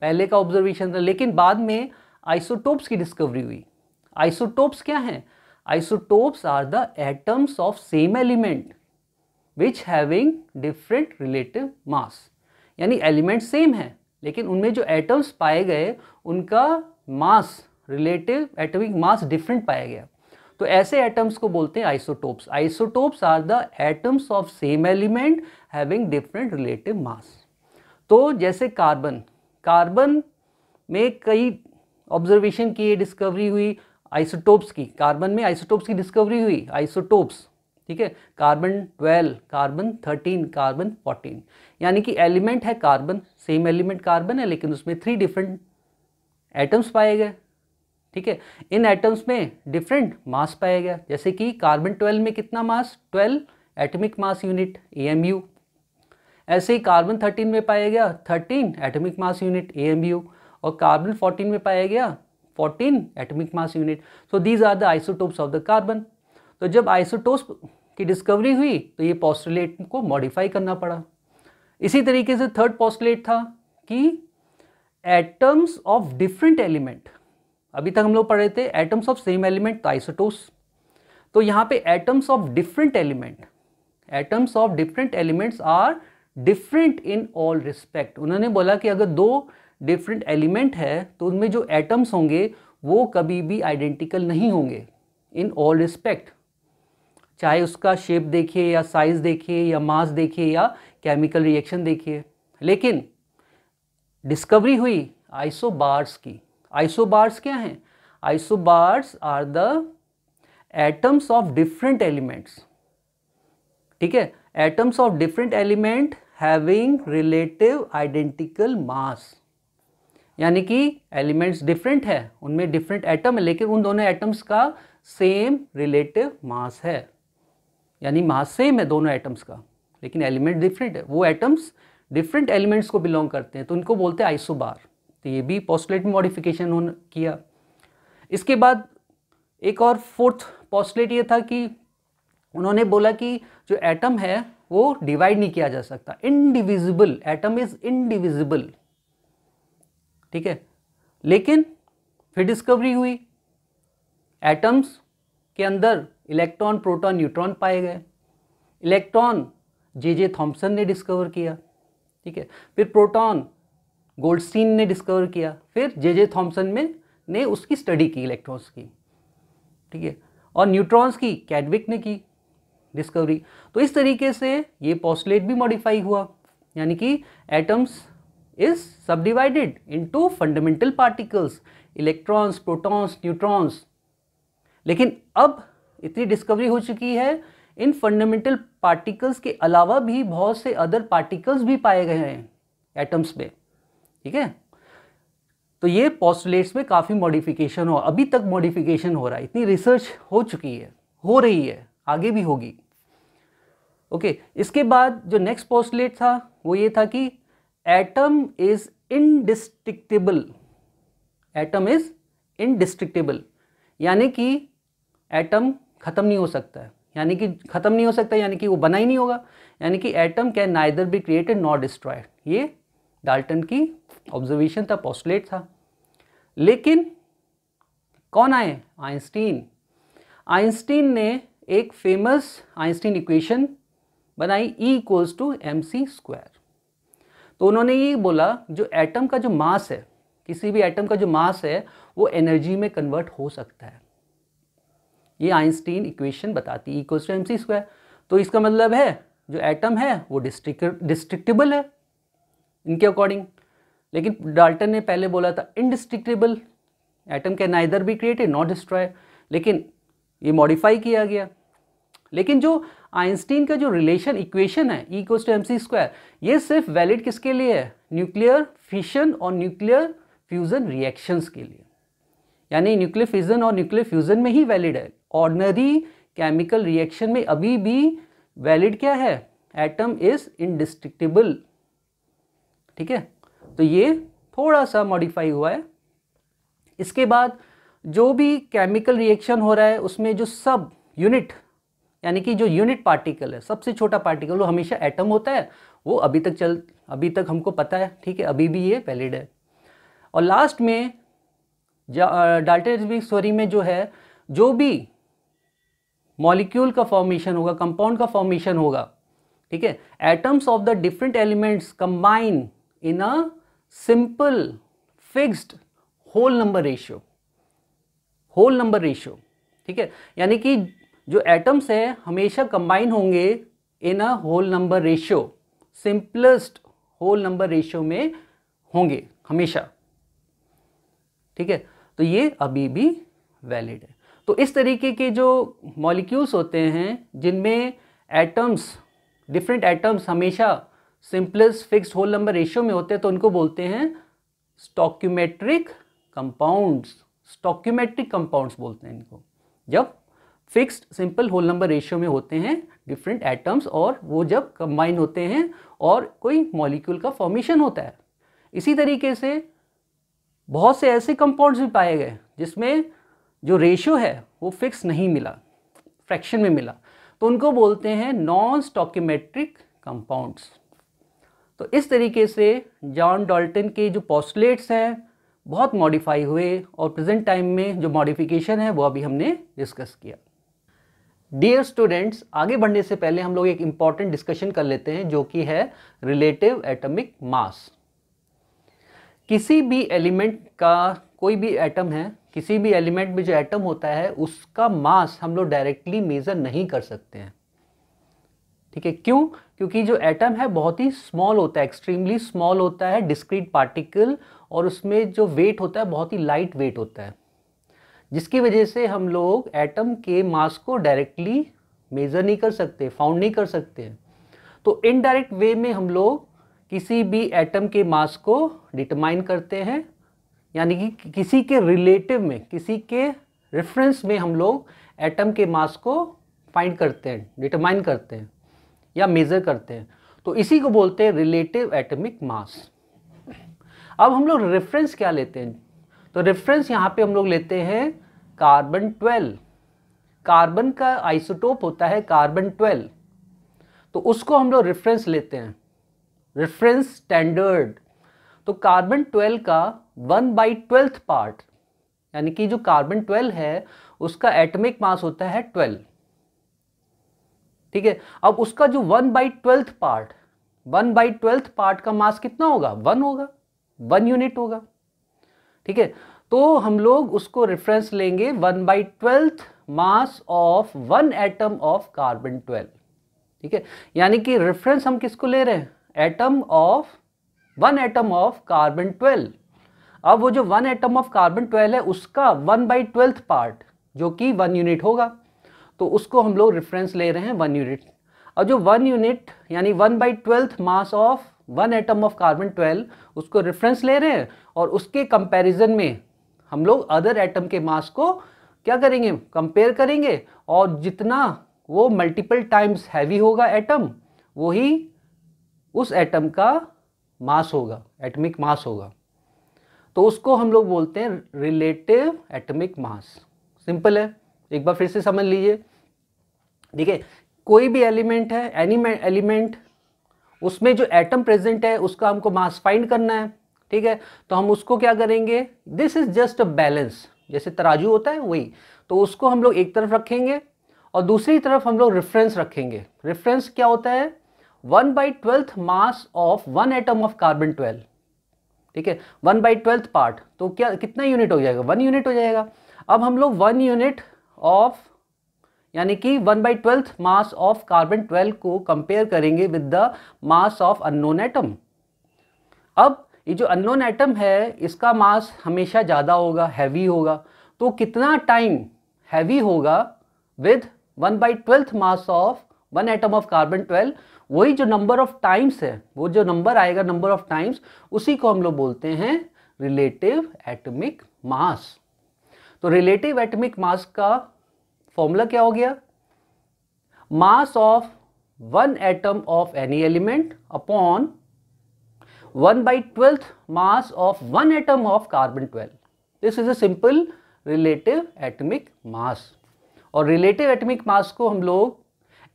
पहले का ऑब्जर्वेशन था लेकिन बाद में आइसोटोप्स की डिस्कवरी हुई आइसोटोप्स क्या हैं isotopes are the atoms of same element which having different relative mass यानी एलिमेंट सेम है लेकिन उनमें जो एटम्स पाए गए उनका mass relative atomic mass different पाया गया तो ऐसे एटम्स को बोलते हैं isotopes isotopes are the atoms of same element having different relative mass तो जैसे कार्बन कार्बन में कई ऑब्जर्वेशन की डिस्कवरी हुई आइसोटोप्स की कार्बन में आइसोटोप्स की डिस्कवरी हुई आइसोटोप्स ठीक है कार्बन 12 कार्बन 13 कार्बन 14 यानी कि एलिमेंट है कार्बन सेम एलिमेंट कार्बन है लेकिन उसमें थ्री डिफरेंट एटम्स पाए गए ठीक है इन एटम्स में डिफरेंट मास पाया गया जैसे कि कार्बन 12 में कितना मास 12 एटमिक मास यूनिट ए ऐसे ही कार्बन 13 में पाया गया 13 एटमिक मास यूनिट ए और कार्बन 14 में पाया गया 14 atomic mass unit so these are the isotopes of the carbon तो जब आइसोटोप्स की डिस्कवरी हुई तो ये पॉस्टुलेट को मॉडिफाई करना पड़ा इसी तरीके से थर्ड पॉस्टुलेट था कि एटम्स ऑफ डिफरेंट एलिमेंट अभी तक हम लोग पढ़ रहे थे एटम्स ऑफ सेम एलिमेंट तो आइसोटोस तो यहाँ पे atoms of different element atoms of different elements are different in all respect उन्होंने बोला कि अगर दो डिफरेंट एलिमेंट है तो उनमें जो एटम्स होंगे वो कभी भी आइडेंटिकल नहीं होंगे इन ऑल रिस्पेक्ट चाहे उसका शेप देखिए या साइज़ देखिए या मास देखिए या केमिकल रिएक्शन देखिए लेकिन डिस्कवरी हुई आइसोबार्स की आइसोबार्स क्या हैं isobars are the atoms of different elements ठीक है atoms of different element having relative identical mass यानी कि एलिमेंट्स डिफरेंट है उनमें डिफरेंट एटम है लेकिन उन दोनों एटम्स का सेम रिलेटिव मास है यानी मास सेम है दोनों एटम्स का लेकिन एलिमेंट डिफरेंट है वो एटम्स डिफरेंट एलिमेंट्स को बिलोंग करते हैं तो उनको बोलते हैं आइसोबार तो ये भी में मॉडिफिकेशन होने किया इसके बाद एक और फोर्थ पॉस्टलेट ये था कि उन्होंने बोला कि जो एटम है वो डिवाइड नहीं किया जा सकता इनडिविजिबल एटम इज इनडिविजिबल ठीक है लेकिन फिर डिस्कवरी हुई एटम्स के अंदर इलेक्ट्रॉन प्रोटॉन न्यूट्रॉन पाए गए इलेक्ट्रॉन जे जे थॉम्सन ने डिस्कवर किया ठीक है फिर प्रोटॉन गोल्डस्टीन ने डिस्कवर किया फिर जे जे थॉम्सन में ने उसकी स्टडी की इलेक्ट्रॉन्स की ठीक है और न्यूट्रॉन्स की कैडविक ने की डिस्कवरी तो इस तरीके से ये पॉस्टलेट भी मॉडिफाई हुआ यानी कि atoms is subdivided to fundamental particles electrons protons neutrons लेकिन अब इतनी डिस्कवरी हो चुकी है इन फंडामेंटल पार्टिकल्स के अलावा भी बहुत से अदर पार्टिकल्स भी पाए गए हैं एटम्स में ठीक है तो ये पॉस्टुलेट्स में काफ़ी मॉडिफिकेशन हो अभी तक मॉडिफिकेशन हो रहा है इतनी रिसर्च हो चुकी है हो रही है आगे भी होगी ओके okay, इसके बाद जो नेक्स्ट पॉस्टुलेट था वो ये था कि atom is indestructible atom is indestructible यानी कि एटम ख़त्म नहीं हो सकता है यानी कि ख़त्म नहीं हो सकता यानी कि वो बना ही नहीं होगा यानी कि atom can neither be created not destroyed ये डाल्टन की ऑब्जर्वेशन था पॉस्टुलेट था लेकिन कौन आए आइंस्टीन आइंस्टीन ने एक फेमस आइंस्टीन इक्वेशन बनाई E equals to M C square तो उन्होंने ये बोला जो एटम का जो मास है किसी भी एटम का जो मास है वो एनर्जी में कन्वर्ट हो सकता है ये आइंस्टीन इक्वेशन बताती equals to M C square तो इसका मतलब है जो एटम है वो डिस्ट्रिक डिस्ट्रिक्टेबल है इनके अकॉर्डिंग लेकिन डाल्टन ने पहले बोला था indestructible atom can neither be created not destroy लेकिन ये मॉडिफाई किया गया लेकिन जो आइंस्टीन का जो रिलेशन इक्वेशन है E to M C square ये सिर्फ वैलिड किसके लिए है न्यूक्लियर फिशन और न्यूक्लियर फ्यूज़न रिएक्शंस के लिए यानी न्यूक्लियर फिजन और न्यूक्लियर फ्यूज़न में ही वैलिड है ऑर्डनरी केमिकल रिएक्शन में अभी भी वैलिड क्या है एटम इज़ इनडिस्ट्रिक्टेबल ठीक है तो ये थोड़ा सा मॉडिफाई हुआ है इसके बाद जो भी केमिकल रिएक्शन हो रहा है उसमें जो सब यूनिट यानी कि जो यूनिट पार्टिकल है सबसे छोटा पार्टिकल वो हमेशा एटम होता है वो अभी तक चल अभी तक हमको पता है ठीक है अभी भी ये वैलिड है और लास्ट में डाल्टेरिज्मिक थ्योरी में जो है जो भी मॉलिक्यूल का फॉर्मेशन होगा कंपाउंड का फॉर्मेशन होगा ठीक है atoms of the different elements combine in a simple fixed whole number ratio whole number ratio ठीक है यानी कि जो एटम्स हैं हमेशा कंबाइन होंगे in a whole number ratio simplest whole number ratio में होंगे हमेशा ठीक है तो ये अभी भी वैलिड है तो इस तरीके के जो मॉलिक्यूल्स होते हैं जिनमें एटम्स डिफरेंट एटम्स हमेशा simplest fix whole number ratio में होते हैं तो उनको बोलते हैं स्टॉक्यूमेट्रिक कंपाउंड्स स्टॉक्यूमेट्रिक कंपाउंड्स बोलते हैं इनको जब fixed simple whole number ratio में होते हैं डिफरेंट एटम्स और वो जब कंबाइन होते हैं और कोई मॉलिक्यूल का फॉर्मेशन होता है इसी तरीके से बहुत से ऐसे कंपाउंड्स भी पाए गए जिसमें जो रेशियो है वो फिक्स नहीं मिला फ्रैक्शन में मिला तो उनको बोलते हैं नॉन स्टॉक्यूमेट्रिक कंपाउंड्स तो इस तरीके से जॉन डॉल्टन के जो पॉस्टलेट्स हैं बहुत मॉडिफाई हुए और प्रेजेंट टाइम में जो मॉडिफिकेशन है वो अभी हमने डिस्कस किया डियर स्टूडेंट्स आगे बढ़ने से पहले हम लोग एक इम्पॉर्टेंट डिस्कशन कर लेते हैं जो कि है रिलेटिव एटमिक मास किसी भी एलिमेंट का कोई भी एटम है किसी भी एलिमेंट में जो एटम होता है उसका मास हम लोग डायरेक्टली मेज़र नहीं कर सकते हैं ठीक है क्यों क्योंकि जो एटम है बहुत ही स्मॉल होता है एक्सट्रीमली स्मॉल होता है डिस्क्रीट पार्टिकल और उसमें जो वेट होता है बहुत ही लाइट वेट होता है जिसकी वजह से हम लोग एटम के मास को डायरेक्टली मेज़र नहीं कर सकते फाउंड नहीं कर सकते तो इनडायरेक्ट वे में हम लोग किसी भी एटम के मास को डिटरमाइन करते हैं यानी कि किसी के रिलेटिव में किसी के रेफरेंस में हम लोग एटम के मास को फाइंड करते हैं डिटरमाइन करते हैं या मेज़र करते हैं तो इसी को बोलते हैं रिलेटिव एटमिक मास अब हम लोग रेफरेंस क्या लेते हैं तो रेफरेंस यहाँ पे हम लोग लेते हैं कार्बन ट्वेल्व कार्बन का आइसोटोप होता है कार्बन ट्वेल्व तो उसको हम लोग रेफरेंस लेते हैं रेफरेंस स्टैंडर्ड तो कार्बन ट्वेल्व का वन बाई ट्वेल्थ पार्ट यानी कि जो कार्बन ट्वेल्व है उसका एटमिक मास होता है ट्वेल्व ठीक है अब उसका जो one by twelfth part one by twelfth part का मास कितना होगा वन होगा वन यूनिट होगा ठीक है तो हम लोग उसको रेफरेंस लेंगे one by twelfth mass of one atom of carbon twelve ठीक है यानी कि रेफरेंस हम किसको ले रहे हैं atom of one atom of carbon twelve अब वो जो one atom of carbon twelve है उसका वन बाई ट्वेल्थ पार्ट जो कि वन यूनिट होगा तो उसको हम लोग रेफरेंस ले रहे हैं वन यूनिट और जो वन यूनिट यानी one by twelfth mass of one atom of carbon twelve उसको रेफरेंस ले रहे हैं और उसके कंपैरिजन में हम लोग अदर एटम के मास को क्या करेंगे कंपेयर करेंगे और जितना वो मल्टीपल टाइम्स हैवी होगा एटम वही उस एटम का मास होगा एटमिक मास होगा तो उसको हम लोग बोलते हैं रिलेटिव एटमिक मास सिंपल है एक बार फिर से समझ लीजिए ठीक है कोई भी एलिमेंट है एनी एलिमेंट उसमें जो एटम प्रेजेंट है उसका हमको मास फाइंड करना है ठीक है तो हम उसको क्या करेंगे this is just a balance जैसे तराजू होता है वही तो उसको हम लोग एक तरफ रखेंगे और दूसरी तरफ हम लोग रेफरेंस रखेंगे रेफरेंस क्या होता है one by twelfth mass of one atom of carbon twelve ठीक है वन बाई ट्वेल्थ पार्ट तो क्या कितना यूनिट हो जाएगा वन यूनिट हो जाएगा अब हम लोग वन यूनिट ऑफ यानी कि one by twelfth mass of carbon twelve को कंपेयर करेंगे with the mass of unknown atom अब ये जो अननोन एटम है इसका मास हमेशा ज़्यादा होगा हैवी होगा तो कितना टाइम हैवी होगा with one by twelfth mass of one atom of carbon twelve वही जो नंबर ऑफ टाइम्स है वो जो नंबर आएगा नंबर ऑफ टाइम्स उसी को हम लोग बोलते हैं रिलेटिव एटमिक मास तो रिलेटिव एटमिक मास का फॉर्मूला क्या हो गया mass of one atom of any element upon one by twelfth mass of one atom of carbon twelve this is a simple relative atomic mass और रिलेटिव एटमिक मास को हम लोग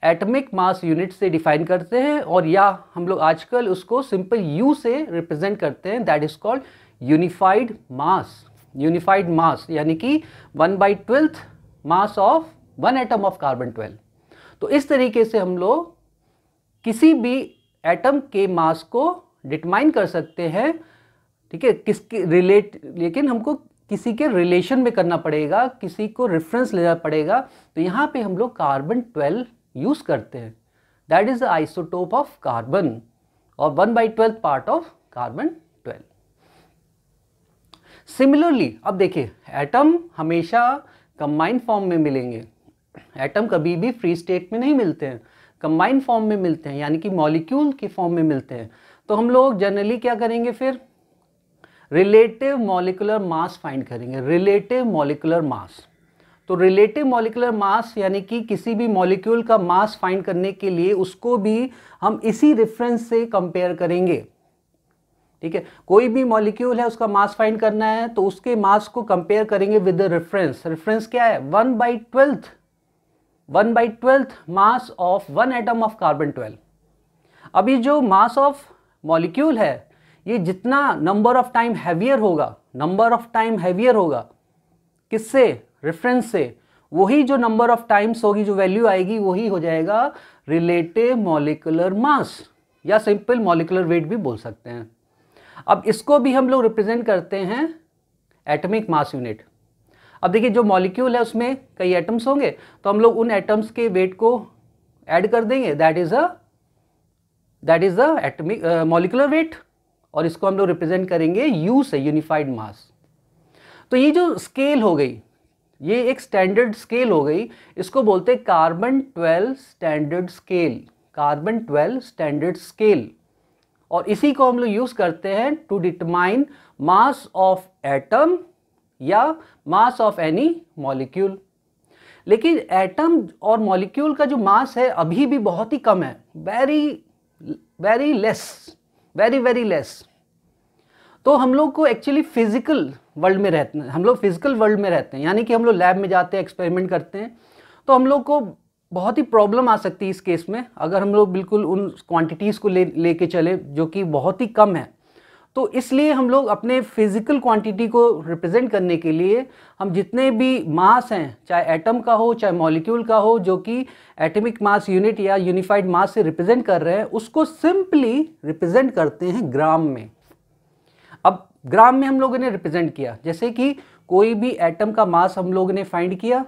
atomic mass unit से define करते हैं और या हम लोग आजकल उसको सिंपल यू से रिप्रेजेंट करते हैं that is called unified mass unified mass यानी कि one by twelfth mass of one atom of carbon twelve तो इस तरीके से हम लोग किसी भी एटम के मास को डिटमाइन कर सकते हैं ठीक है किसके रिलेट लेकिन हमको किसी के रिलेशन में करना पड़ेगा किसी को रेफरेंस लेना पड़ेगा तो यहाँ पे हम लोग कार्बन ट्वेल्व यूज़ करते हैं that is the isotope of carbon और one by twelfth part of carbon similarly अब देखिए एटम हमेशा कंबाइंड फॉर्म में मिलेंगे एटम कभी भी फ्री स्टेट में नहीं मिलते हैं कंबाइंड फॉर्म में मिलते हैं यानी कि मॉलिक्यूल के फॉर्म में मिलते हैं तो हम लोग जनरली क्या करेंगे फिर रिलेटिव मॉलिकुलर मास फाइंड करेंगे रिलेटिव मॉलिकुलर मास तो रिलेटिव मॉलिकुलर मास यानी कि किसी भी मॉलिक्यूल का मास फाइंड करने के लिए उसको भी हम इसी रेफरेंस से कंपेयर करेंगे ठीक है कोई भी मॉलिक्यूल है उसका मास फाइंड करना है तो उसके मास को कंपेयर करेंगे विद रेफरेंस रेफरेंस क्या है one by twelfth one by twelfth mass of one atom of carbon twelve अभी जो मास ऑफ मॉलिक्यूल है ये जितना नंबर ऑफ टाइम हैवियर होगा नंबर ऑफ टाइम हैवियर होगा किससे रेफरेंस से वही जो नंबर ऑफ टाइम्स होगी जो वैल्यू आएगी वही हो जाएगा रिलेटिव मॉलिकुलर मास या सिंपल मॉलिकुलर वेट भी बोल सकते हैं अब इसको भी हम लोग रिप्रेजेंट करते हैं एटमिक मास यूनिट अब देखिए जो मॉलिक्यूल है उसमें कई एटम्स होंगे तो हम लोग उन एटम्स के वेट को ऐड कर देंगे that is a that is atomic molecular weight और इसको हम लोग रिप्रेजेंट करेंगे यू से यूनिफाइड मास तो ये जो स्केल हो गई ये एक स्टैंडर्ड स्केल हो गई इसको बोलते हैं carbon twelve standard scale carbon twelve standard scale और इसी को हम लोग यूज करते हैं to determine mass of atom या मास ऑफ एनी मॉलिक्यूल लेकिन एटम और मॉलिक्यूल का जो मास है अभी भी बहुत ही कम है very very less very very less तो हम लोग को एक्चुअली फिजिकल वर्ल्ड में रहते हैं हम लोग फिजिकल वर्ल्ड में रहते हैं यानी कि हम लोग लैब में जाते हैं एक्सपेरिमेंट करते हैं तो हम लोग को बहुत ही प्रॉब्लम आ सकती है इस केस में अगर हम लोग बिल्कुल उन क्वांटिटीज़ को ले लेके चले जो कि बहुत ही कम है तो इसलिए हम लोग अपने फिजिकल क्वांटिटी को रिप्रेजेंट करने के लिए हम जितने भी मास हैं चाहे एटम का हो चाहे मॉलिक्यूल का हो जो कि एटमिक मास यूनिट या यूनिफाइड मास से रिप्रेजेंट कर रहे हैं उसको सिंपली रिप्रेजेंट करते हैं ग्राम में अब ग्राम में हम लोगों ने रिप्रेजेंट किया जैसे कि कोई भी एटम का मास हम लोगों ने फाइंड किया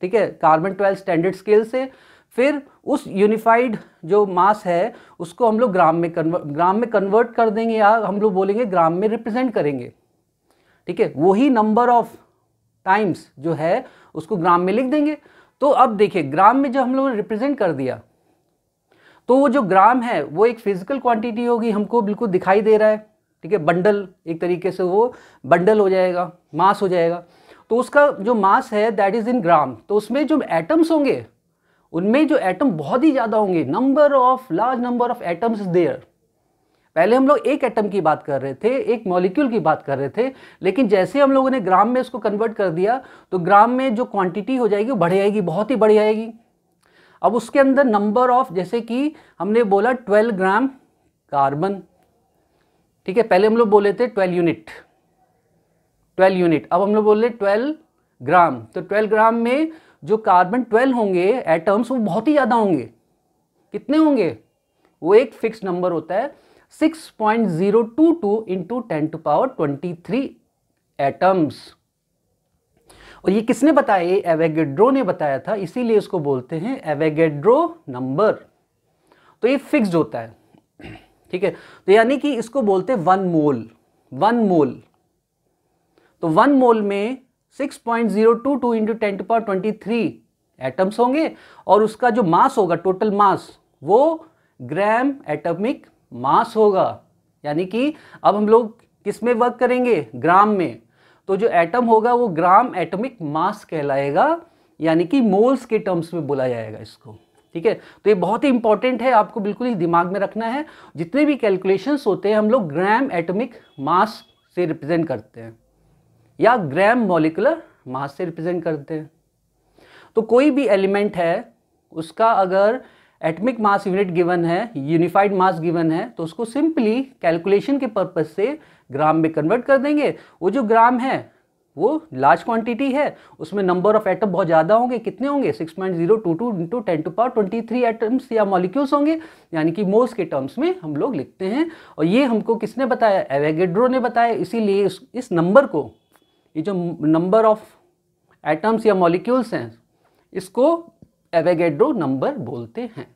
ठीक है कार्बन ट्वेल्व स्टैंडर्ड स्केल से फिर उस यूनिफाइड जो मास है उसको हम लोग ग्राम में कन्वर्ट ग्राम में कन्वर्ट कर देंगे या हम लोग बोलेंगे ग्राम में रिप्रेजेंट करेंगे ठीक है वही नंबर ऑफ टाइम्स जो है उसको ग्राम में लिख देंगे तो अब देखिए ग्राम में जब हम लोगों ने रिप्रेजेंट कर दिया तो वो जो ग्राम है वो एक फिजिकल क्वांटिटी होगी हमको बिल्कुल दिखाई दे रहा है ठीक है बंडल एक तरीके से वो बंडल हो जाएगा मास हो जाएगा तो उसका जो मास है दैट इज़ इन ग्राम तो उसमें जो एटम्स होंगे उनमें जो एटम बहुत ही ज़्यादा होंगे number of large number of atoms is there पहले हम लोग एक एटम की बात कर रहे थे एक मॉलिक्यूल की बात कर रहे थे लेकिन जैसे हम लोगों ने ग्राम में इसको कन्वर्ट कर दिया तो ग्राम में जो क्वांटिटी हो जाएगी वो बढ़ जाएगी बहुत ही बढ़ जाएगी अब उसके अंदर नंबर ऑफ जैसे कि हमने बोला 12 ग्राम कार्बन ठीक है पहले हम लोग बोले थे 12 यूनिट 12 यूनिट अब हम लोग बोल रहे ट्वेल्व ग्राम तो ट्वेल्व ग्राम में जो कार्बन ट्वेल्व होंगे एटम्स वो बहुत ही ज़्यादा होंगे कितने होंगे वो एक फिक्स नंबर होता है 6.022 point zero two two into ten to power twenty three atoms और ये किसने बताया एवेगेड्रो ने बताया था इसीलिए इसको बोलते हैं एवेगेड्रो नंबर तो ये फिक्स होता है ठीक है तो यानी कि इसको बोलते हैं वन मोल वन मोल तो वन मोल में 6.022 point zero two two into ten to power twenty three atoms होंगे और उसका जो मास होगा टोटल मास वो ग्राम एटमिक मास होगा यानी कि अब हम लोग किस में वर्क करेंगे ग्राम में तो जो एटम होगा वो ग्राम एटमिक मास कहलाएगा यानी कि मोल्स के टर्म्स में बोला जाएगा इसको ठीक है तो ये बहुत ही इंपॉर्टेंट है आपको बिल्कुल ही दिमाग में रखना है जितने भी कैलकुलेशंस होते हैं हम लोग ग्राम एटमिक मास से रिप्रेजेंट करते हैं या ग्राम मॉलिकुलर मास से रिप्रेजेंट करते हैं तो कोई भी एलिमेंट है उसका अगर एटमिक मास यूनिट गिवन है यूनिफाइड मास गिवन है तो उसको सिंपली कैलकुलेशन के पर्पज से ग्राम में कन्वर्ट कर देंगे वो जो ग्राम है वो लार्ज क्वांटिटी है उसमें नंबर ऑफ एटम बहुत ज़्यादा होंगे कितने होंगे 6.022 point zero two two into ten to power twenty three atoms या मॉलिक्यूल्स होंगे यानी कि मोल्स के टर्म्स में हम लोग लिखते हैं और ये हमको किसने बताया एवेगेड्रो ने बताया इसीलिए इस नंबर को ये जो नंबर ऑफ एटम्स या मॉलिक्यूल्स हैं इसको एवेगेड्रो नंबर बोलते हैं